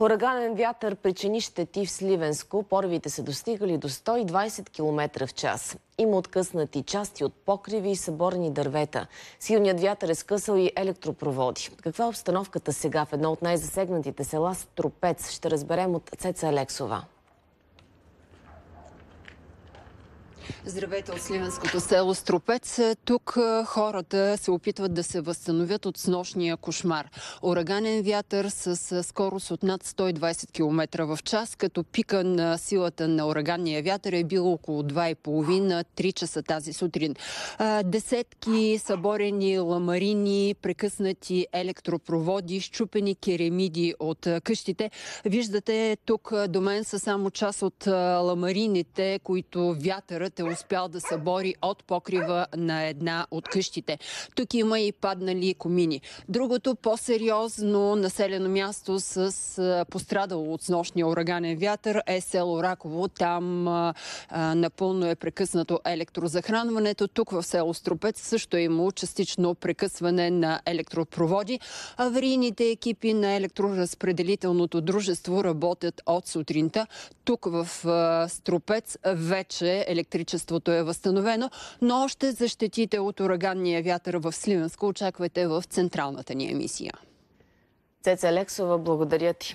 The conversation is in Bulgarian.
Ураганен вятър причини щети в Сливенско. Порвите са достигали до 120 км в час. Има откъснати части от покриви и съборни дървета. Силният вятър е скъсал и електропроводи. Каква е обстановката сега в едно от най-засегнатите села Струпец? Ще разберем от Цеца Алексова. Здравейте от Сливенското село Стропец. Тук хората се опитват да се възстановят от снощния кошмар. Ураганен вятър с скорост от над 120 км в час, като пика на силата на ураганния вятър е било около 2,5-3 часа тази сутрин. Десетки съборени ламарини, прекъснати електропроводи, щупени керемиди от къщите. Виждате, тук до мен са само част от ламарините, които вятърът е успял да събори от покрива на една от къщите. Тук има и паднали комини. Другото по-сериозно населено място с пострадало от нощния ураганен вятър е село Раково. Там а, напълно е прекъснато електрозахранването. Тук в село Струпец също е имало частично прекъсване на електропроводи. Аварийните екипи на електроразпределителното дружество работят от сутринта. Тук в а, Струпец вече електричество имуществото е възстановено, но още защитите от ураганния вятър в Сливенско очаквайте в централната ни емисия. Цеца Лексова, благодаря ти.